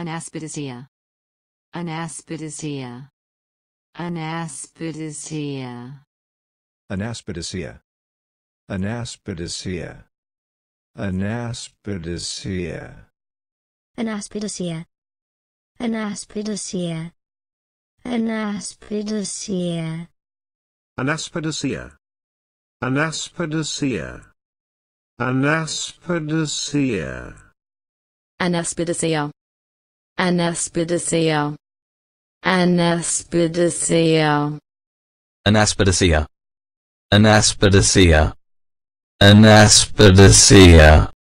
Anaspidisia. Anaspidisia. Anaspidisia. Anaspidisia. Anaspidisia. Anaspidisia. Anaspidisia. Anaspidisia. Anaspidisia. Anaspidisia. Anaspidisia. Anaspidisia. Anaspidisia. Anaspidicea. Anaspidicea. Anaspidicea. Anaspidicea. Anaspidicea.